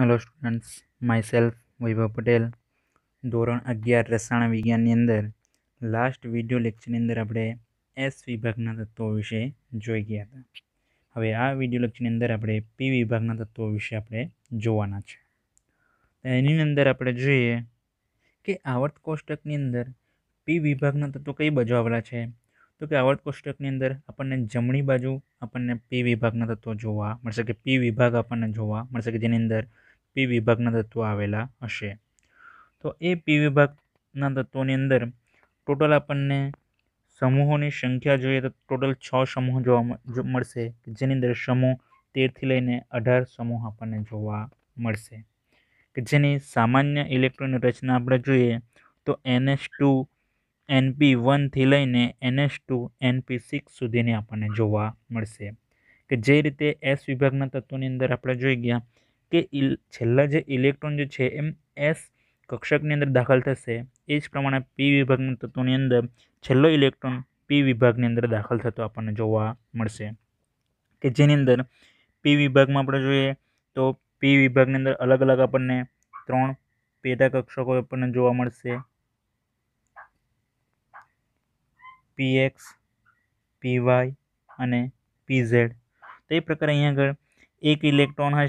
hello students myself Vaibhav Patel ધોરણ અગિયાર રસાયણ વિજ્ઞાનની અંદર લાસ્ટ વિડિયો લેક્ચરની અંદર આપણે એસ વિભાગના તત્વો વિશે જોઈ ગયા હતા હવે આ વિડિયો લેક્ચરની અંદર આપણે પી વિભાગના તત્વો વિશે આપણે જોવાના છે એની અંદર આપણે જોઈએ કે આવર્ત કોષ્ટકની અંદર પી વિભાગના તત્વો કઈ બાજુ આવેલા છે તો કે આવર્ત કોષ્ટકની અંદર આપણને જમણી બાજુ આપણને પી વિભાગના તત્વો જોવા મળશે કે પી વિભાગ આપણને જોવા મળશે કે જેની અંદર પી વિભાગના તત્વો આવેલા હશે તો એ પી વિભાગના તત્વોની અંદર ટોટલ આપણને સમૂહોની સંખ્યા જોઈએ તો ટોટલ છ સમૂહ જોવા મળશે જેની અંદર સમૂહ તેરથી લઈને અઢાર સમૂહ આપણને જોવા મળશે કે જેની સામાન્ય ઇલેક્ટ્રોનિક રચના આપણે જોઈએ તો એનએસ ટુ એનપી વનથી લઈને એનએસ ટુ એનપી સિક્સ સુધીની આપણને જોવા મળશે કે જે રીતે એસ વિભાગના તત્વોની અંદર આપણે જોઈ ગયા કે છેલ્લા જે ઇલેક્ટ્રોન જે છે એમ એસ કક્ષકની અંદર દાખલ થશે એ જ પ્રમાણે પી વિભાગના તત્વોની અંદર છેલ્લો ઇલેક્ટ્રોન પી વિભાગની અંદર દાખલ થતો આપણને જોવા મળશે કે જેની અંદર પી વિભાગમાં આપણે જોઈએ તો પી વિભાગની અંદર અલગ અલગ આપણને ત્રણ પેટા કક્ષકો આપણને જોવા મળશે પી એક્સ પી વાય અને પીઝેડ તો એ પ્રકારે અહીંયા આગળ एक इलेक्ट्रॉन है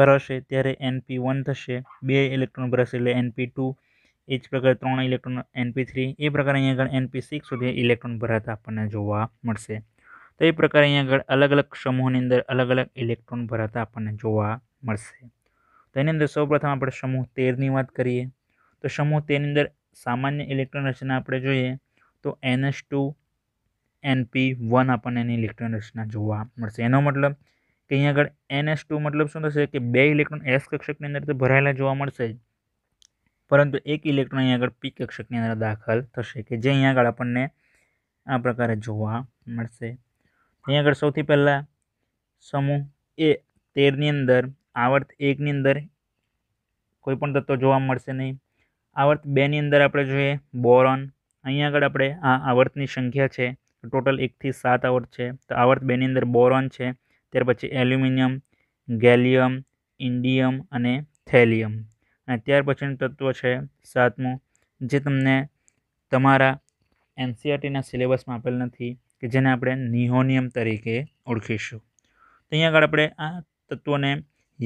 भरशे तारे np1 થશે બે ઇલેક્ટ્રોન ભરસ એટલે np2 એ જ પ્રકાર ત્રણ ઇલેક્ટ્રોન np3 એ પ્રકાર અહીં આગળ np6 સુધી ઇલેક્ટ્રોન ભરાતા આપણને જોવા મળશે તો એ પ્રકાર અહીં આગળ અલગ અલગ સમૂહ ની અંદર અલગ અલગ ઇલેક્ટ્રોન ભરાતા આપણને જોવા મળશે તો એની અંદર સૌ પ્રથમ આપણે સમૂહ 13 ની વાત કરીએ તો સમૂહ 13 ની અંદર સામાન્ય ઇલેક્ટ્રોન રચના આપણે જોઈએ તો ns2 np1 આપણને ઇલેક્ટ્રોન રચના જોવા આપ મળશે એનો મતલબ કે અહીંયા આગળ એન એસ ટુ મતલબ શું થશે કે બે ઇલેક્ટ્રોન એસ કક્ષકની અંદર તો ભરાયેલા જોવા મળશે જ પરંતુ એક ઇલેક્ટ્રોન અહીંયા આગળ પી કક્ષકની અંદર દાખલ થશે કે જે અહીંયા આગળ આપણને આ પ્રકારે જોવા મળશે અહીંયા આગળ સૌથી પહેલાં સમૂહ એ તેરની અંદર આવર્ત એકની અંદર કોઈપણ તત્વો જોવા મળશે નહીં આવર્ત બેની અંદર આપણે જોઈએ બોરોન અહીંયા આગળ આપણે આ આવર્તની સંખ્યા છે ટોટલ એકથી સાત આવર્ત છે તો આવર્ત બેની અંદર બોરોન છે ત્યાર પછી એલ્યુમિનિયમ ગેલિયમ ઇન્ડિયમ અને થેલિયમ અને ત્યાર પછીનું તત્વ છે સાતમું જે તમને તમારા એનસીઆરટીના સિલેબસમાં આપેલ નથી કે જેને આપણે નિહોનિયમ તરીકે ઓળખીશું તો અહીંયા આગળ આપણે આ તત્વોને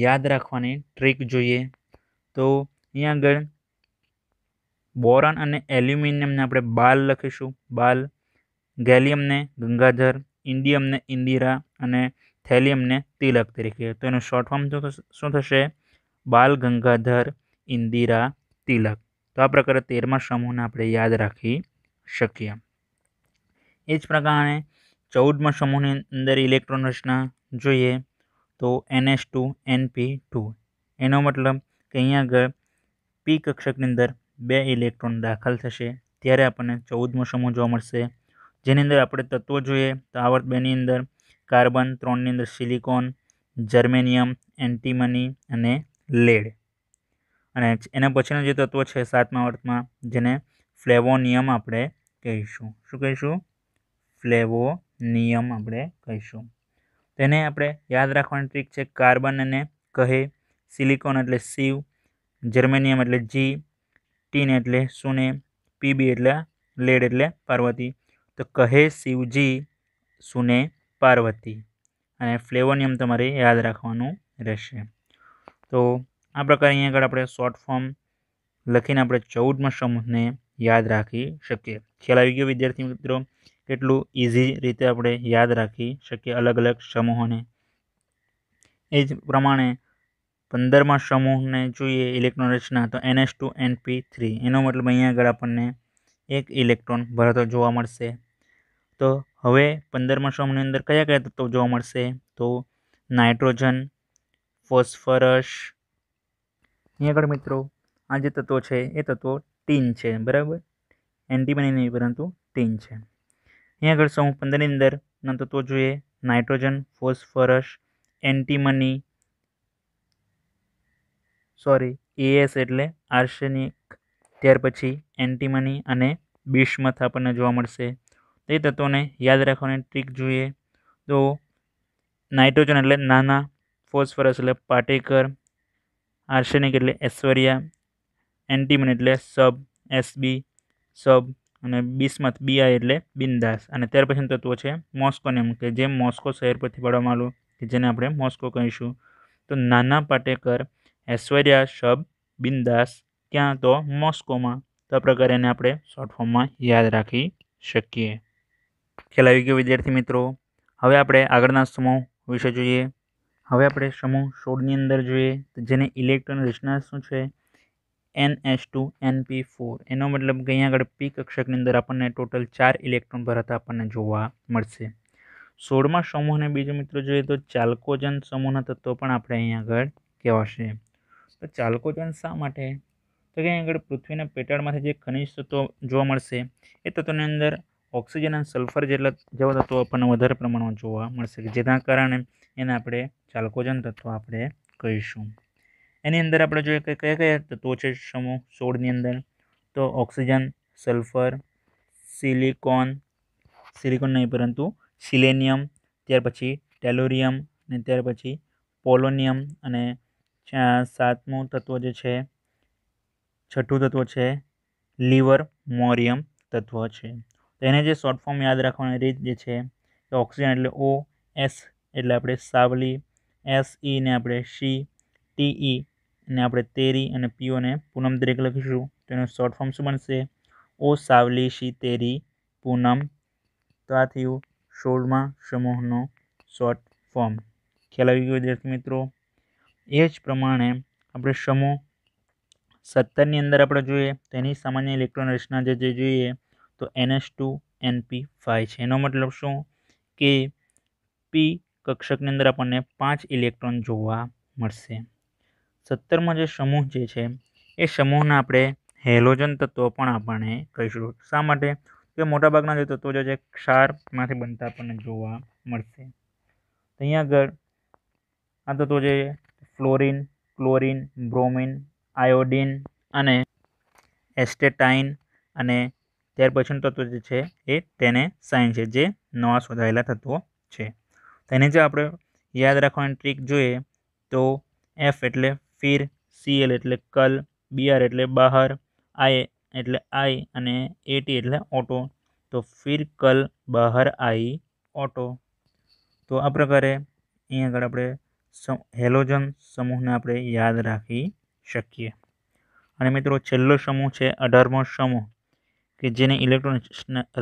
યાદ રાખવાની ટ્રીક જોઈએ તો અહીંયા આગળ બોરન અને એલ્યુમિનિયમને આપણે બાલ લખીશું બાલ ગેલિયમને ગંગાધર ઇન્ડિયમને ઇન્દિરા અને થેલિયમને તિલક તરીકે તો એનું શોર્ટ ફોર્મ શું થશે બાલ ગંગાધર ઇન્દિરા તિલક તો આ પ્રકારે તેરમા સમૂહને આપણે યાદ રાખી શકીએ એ જ પ્રકારે ચૌદમા સમૂહની અંદર ઇલેક્ટ્રોન રચના જોઈએ તો એનએસ ટુ એનપી ટુ એનો મતલબ કે અહીંયા આગળ પી કક્ષકની અંદર બે ઇલેક્ટ્રોન દાખલ થશે ત્યારે આપણને ચૌદમો સમૂહ જોવા મળશે જેની અંદર આપણે તત્વો જોઈએ તો આવર્ત બેની અંદર કાર્બન ત્રણની અંદર સિલિકોન જર્મેનિયમ એન્ટીમની અને લેડ અને એના પછીના જે તત્વો છે સાતમા વર્તમાં જેને ફ્લેવોનિયમ આપણે કહીશું શું કહીશું ફ્લેવોનિયમ આપણે કહીશું તેને આપણે યાદ રાખવાની ટ્રીક છે કાર્બન અને કહે સિલિકોન એટલે સીવ જર્મેનિયમ એટલે જી ટીન એટલે સુને પીબી એટલે લેડ એટલે પાર્વતી તો કહે શિવજી સુને પાર્વતી અને ફ્લેવોનિયમ તમારે યાદ રાખવાનું રહેશે તો આ પ્રકારે અહીં આગળ આપણે શોર્ટ ફોર્મ લખીને આપણે ચૌદમાં સમૂહને યાદ રાખી શકીએ ખ્યાલ આવી ગયો વિદ્યાર્થી મિત્રો કેટલું ઇઝી રીતે આપણે યાદ રાખી શકીએ અલગ અલગ સમૂહોને એ જ પ્રમાણે પંદરમાં સમૂહને જોઈએ ઇલેક્ટ્રોન રચના તો એનએસ ટુ એનપી થ્રી એનો મતલબ અહીંયા આગળ આપણને એક ઇલેક્ટ્રોન ભરતો જોવા મળશે તો હવે પંદરમા સોમની અંદર કયા કયા તત્વો જોવા મળશે તો નાઇટ્રોજન ફોસ્ફરસ અહીં આગળ મિત્રો આ જે તત્વો છે એ તત્વો ટીન છે બરાબર એન્ટીબની નહીં પરંતુ ટીન છે અહીં આગળ સૌ પંદરની અંદરના તત્વો જોઈએ nitrogen phosphorus antimony sorry AS એટલે આર્સેનિક ત્યાર પછી એન્ટીમની અને બિસ્મથ આપણને જોવા મળશે તે તત્વોને યાદ રાખવાની ટ્રીક જોઈએ તો નાઇટ્રોજન એટલે નાના ફોસ્ફરસ એટલે પાટેકર આર્સેનિક એટલે એશ્વર્યા એન્ટીમન એટલે સબ એસબી સબ અને બિસ્મત બીઆઈ એટલે બિંદાસ અને ત્યાર પછી તત્વો છે મોસ્કોનેમ કે જે મોસ્કો શહેર પરથી પાડવામાં આવ્યું કે જેને આપણે મોસ્કો કહીશું તો નાના પાટેકર એશ્વર્યા શબ બિંદાસ ક્યાં તો મોસ્કોમાં તો આ પ્રકારે એને આપણે શોર્ટ ફોર્મમાં યાદ રાખી શકીએ ખેલાવી ગયો વિદ્યાર્થી મિત્રો હવે આપણે આગળના સમૂહ વિશે જોઈએ હવે આપણે સમૂહ સોળની અંદર જોઈએ તો જેને ઇલેક્ટ્રોન રચના શું છે N H two N P four એનો મતલબ કે અહીંયા આગળ પી કક્ષકની અંદર આપણને ટોટલ ચાર ઇલેક્ટ્રોન ભરાતા આપણને જોવા મળશે સોળમાં સમૂહને બીજો મિત્રો જોઈએ તો ચાલકોજન સમૂહના તત્વો પણ આપણે અહીંયા આગળ કહેવાશે તો ચાલ્કોજન શા માટે તો કે અહીં આગળ પૃથ્વીના પેટાળમાંથી જે ખનિજ તત્વો જોવા મળશે એ તત્વોની અંદર ઓક્સિજન અને સલ્ફર જેટલા જેવા તત્વો આપણને વધારે પ્રમાણમાં જોવા મળશે જેના કારણે એને આપણે ચાલકોજન તત્વો આપણે કહીશું એની અંદર આપણે જોઈએ કે કયા કયા તત્વો છે સમૂહ સોળની અંદર તો ઓક્સિજન સલ્ફર સિલિકોન સિલિકોન નહીં પરંતુ સિલેનિયમ ત્યાર પછી ટેલોરિયમ અને ત્યાર પછી પોલોનિયમ અને સાતમું તત્વ જે છે છઠ્ઠું તત્વ છે લીવર મોરિયમ તત્વ છે તો એને જે શોર્ટ ફોર્મ યાદ રાખવાની રીત જે છે કે ઓક્સિજન એટલે ઓ એસ એટલે આપણે સાવલી એસ ઈને e આપણે સી ટી ઈ ને આપણે તેરી અને પીઓને પૂનમ દરેક લખીશું તો એનું શોર્ટ ફોર્મ શું બનશે ઓ સાવલી સી તેરી પૂનમ તો આ થયું સોળમા સમૂહનો શોર્ટ ફોર્મ ખ્યાલ આવી ગયો વિદ્યાર્થી મિત્રો એ જ પ્રમાણે આપણે સમૂહ સત્તરની અંદર આપણે જોઈએ તેની સામાન્ય ઇલેક્ટ્રોન રચના જે જોઈએ તો એનએસ ટુ એનપી ફાઇવ છે એનો મતલબ શું કે પી કક્ષકની અંદર આપણને પાંચ ઇલેક્ટ્રોન જોવા મળશે સત્તરમાં જે સમૂહ જે છે એ સમૂહના આપણે હેલોજન તત્વો પણ આપણને કહીશું શા માટે કે મોટાભાગના જે તત્વો જે છે ક્ષારમાંથી બનતા આપણને જોવા મળશે અહીંયા આગળ આ તત્વો જે ફ્લોરિન ક્લોરિન બ્રોમિન આયોડિન અને એસ્ટેટાઇન અને ત્યાર પછીનું તત્વ જે છે એ તેને સાઇન છે જે નવા શોધાયેલા તત્વો છે તેને જો આપણે યાદ રાખવાની ટ્રીક જોઈએ તો એફ એટલે ફીર સીએલ એટલે કલ બીઆર એટલે બહાર આઈ એટલે આઈ અને એટી એટલે ઓટો તો ફીર કલ બહાર આઈ ઓટો તો આ પ્રકારે અહીં આગળ આપણે હેલોજન સમૂહને આપણે યાદ રાખી શકીએ અને મિત્રો છેલ્લો સમૂહ છે અઢારમો સમૂહ કે જેને ઇલેક્ટ્રોન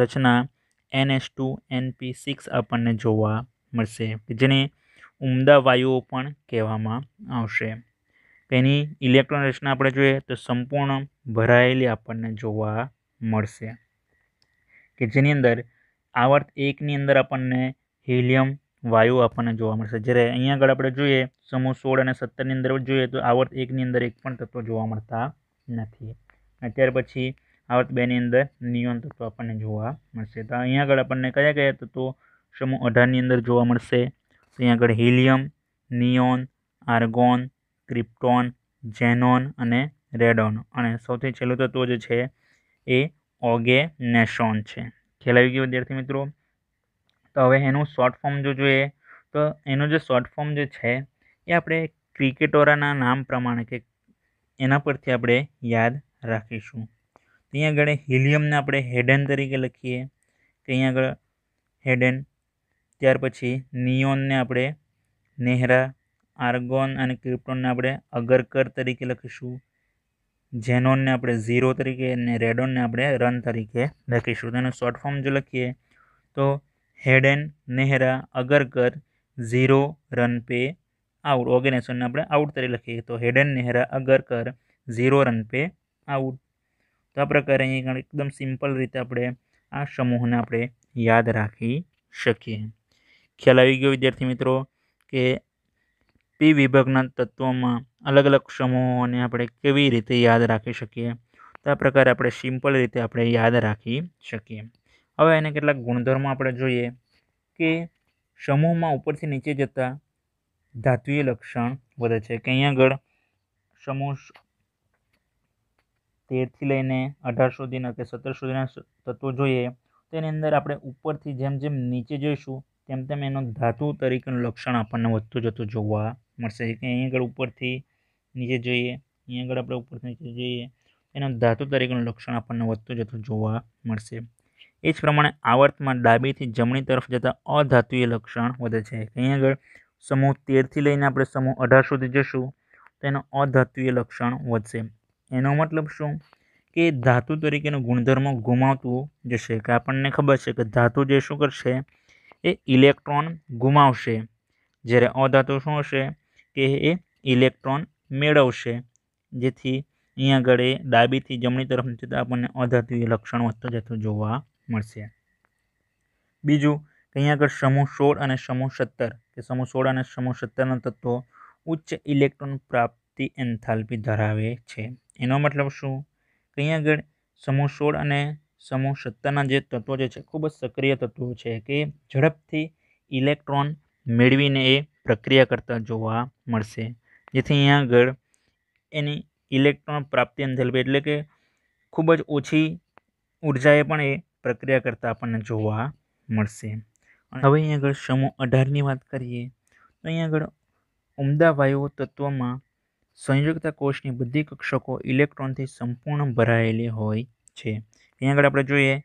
રચના N S two NP six આપણને જોવા મળશે જેને ઉમદા વાયુઓ પણ કહેવામાં આવશે એની ઇલેક્ટ્રોન રચના આપણે જોઈએ તો સંપૂર્ણ ભરાયેલી આપણને જોવા મળશે કે જેની અંદર આવર્ત એકની અંદર આપણને હિલિયમ વાયુ આપણને જોવા મળશે જ્યારે અહીંયા આગળ આપણે જોઈએ સમૂહ સોળ અને સત્તરની અંદર જોઈએ તો આવર્ત એકની અંદર એક પણ તત્વો જોવા મળતા નથી અને ત્યાર પછી આવર્ત બેની અંદર નિયોન તત્વ આપણને જોવા મળશે તો અહીંયા આગળ આપણને કયા કયા તત્વો સમૂહ અઢારની અંદર જોવા મળશે તો અહીંયા આગળ helium neon argon krypton xenon અને રેડોન અને સૌથી છેલ્લું તત્વો જે છે એ ઓગેનેશોન છે ખ્યાલ આવી ગયો વિદ્યાર્થી મિત્રો તો હવે એનું શોર્ટ ફોર્મ જો જોઈએ તો એનું જે શોર્ટ ફોર્મ જે છે એ આપણે ક્રિકેટોરાના નામ પ્રમાણે કે એના પરથી આપણે યાદ રાખીશું ત્યાં આગળ હિલિયમને આપણે હેડન તરીકે લખીએ કે અહીં આગળ હેડન ત્યાર પછી નિયોનને આપણે નેહરા આર્ગોન અને ક્રિપ્ટોનને આપણે અગરકર તરીકે લખીશું જેનોનને આપણે ઝીરો તરીકે અને રેડોનને આપણે રન તરીકે લખીશું તેનું શોર્ટ ફોર્મ જો લખીએ તો Hayden Nehra Agarkar zero run પે આઉટ ઓર્ગેનાઇઝેશનને આપણે આઉટ તરીકે લખીએ તો Hayden Nehra Agarkar zero run પે આઉટ તો આ પ્રકારે અહીં એકદમ સિમ્પલ રીતે આપણે આ સમૂહને આપણે યાદ રાખી શકીએ ખ્યાલ આવી ગયો વિદ્યાર્થી મિત્રો કે પી વિભાગના તત્વોમાં અલગ અલગ સમૂહોને આપણે કેવી રીતે યાદ રાખી શકીએ તો આ પ્રકારે આપણે સિમ્પલ રીતે આપણે યાદ રાખી શકીએ હવે એને કેટલાક ગુણધર્મો આપણે જોઈએ કે સમૂહમાં ઉપરથી નીચે જતાં ધાત્વીય લક્ષણ વધે છે કે અહીં આગળ સમૂહ તેરથી લઈને અઢાર સુધીના કે સત્તર સુધીના તત્વો જોઈએ તેની અંદર આપણે ઉપરથી જેમ જેમ નીચે જોઈશું તેમ તેમ એનો ધાતુ તરીકેનું લક્ષણ આપણને વધતું જતું જોવા મળશે કે અહીં આગળ ઉપરથી નીચે જોઈએ અહીં આગળ આપણે ઉપરથી નીચે જઈએ એનો ધાતુ તરીકેનું લક્ષણ આપણને વધતું જતું જોવા મળશે એ જ પ્રમાણે આવર્તમાં ડાબીથી જમણી તરફ જતાં અધાતુય લક્ષણ વધે છે અહીં આગળ સમૂહ તેરથી લઈને આપણે સમૂહ અઢાર સુધી જશું તો એનો અધાતુય લક્ષણ વધશે એનો મતલબ શું કે ધાતુ તરીકેનો ગુણધર્મો ગુમાવતું જશે કે આપણને ખબર છે કે ધાતુ જે શું કરશે એ ઇલેક્ટ્રોન ગુમાવશે જ્યારે અધાતુ શું હશે કે એ ઇલેક્ટ્રોન મેળવશે જેથી અહીંયા આગળ એ ડાબીથી જમણી તરફ જતાં આપણને અધાતુય લક્ષણ વધતો જતો જોવા મળશે બીજું કે અહીંયા આગળ સમૂહ સોળ અને સમૂહ સત્તર કે સમૂહ સોળ અને સમૂહ સત્તરના તત્વો ઉચ્ચ ઇલેક્ટ્રોન પ્રાપ્તિ એન્થાલ્પી ધરાવે છે એનો મતલબ શું કંઈ આગળ સમૂહ સોળ અને સમૂહ સત્તરના જે તત્વો જે છે ખૂબ જ સક્રિય તત્વો છે કે ઝડપથી ઇલેક્ટ્રોન મેળવીને એ પ્રક્રિયા કરતા જોવા મળશે જેથી અહીંયા આગળ એની ઇલેક્ટ્રોન પ્રાપ્તિ એન્થેલ્પી એટલે કે ખૂબ જ ઓછી ઉર્જાએ પણ એ પ્રક્રિયા કરતાં આપણને જોવા મળશે હવે અહીં આગળ સમૂહ અઢારની વાત કરીએ તો અહીં આગળ ઉમદા વાયુ તત્વમાં સંયોજકતા કોષની બધી કક્ષકો ઇલેક્ટ્રોનથી સંપૂર્ણ ભરાયેલી હોય છે અહીં આગળ આપણે જોઈએ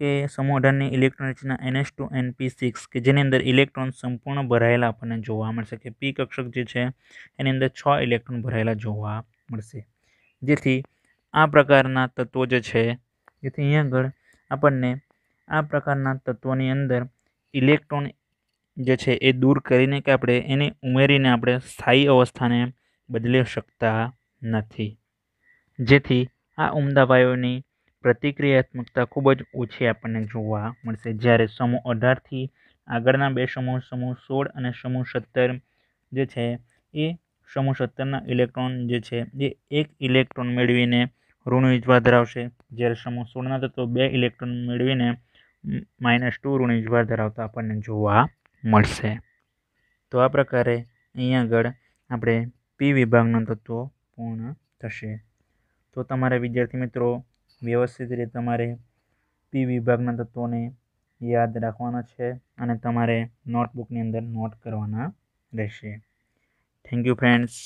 કે સમૂહ અઢારની ઇલેક્ટ્રોન રચના NS two N P six કે જેની અંદર ઇલેક્ટ્રોન સંપૂર્ણ ભરાયેલા આપણને જોવા મળશે કે પી કક્ષક જે છે એની અંદર છ ઇલેક્ટ્રોન ભરાયેલા જોવા મળશે જેથી આ પ્રકારના તત્વો જે છે જેથી અહીં આગળ આપણને આ પ્રકારના તત્વોની અંદર ઇલેક્ટ્રોન જે છે એ દૂર કરીને કે આપણે એને ઉમેરીને આપણે સ્થાયી અવસ્થાને બદલી શકતા નથી જેથી આ ઉમદા વાયુઓની પ્રતિક્રિયાત્મકતા ખૂબ જ ઓછી આપણને જોવા મળશે જ્યારે સમૂહ અઢારથી આગળના બે સમૂહ સમૂહ સોળ અને સમૂહ સત્તર જે છે એ સમૂહ સત્તરના ઇલેક્ટ્રોન જે છે એ એક ઇલેક્ટ્રોન મેળવીને ઋણ વિજવા ધરાવશે જ્યારે સમૂહ સોળના તત્વો બે ઇલેક્ટ્રોન મેળવીને માઇનસ ટુ ઋણ વિજવા ધરાવતા આપણને જોવા મળશે તો આ પ્રકારે અહીં આગળ આપણે પી વિભાગના તત્વો પૂર્ણ થશે તો તમારા વિદ્યાર્થી મિત્રો વ્યવસ્થિત રીતે તમારે પી વિભાગના તત્વોને યાદ રાખવાના છે અને તમારે નોટબુકની અંદર નોટ કરવાના રહેશે થેન્ક યુ ફ્રેન્ડ્સ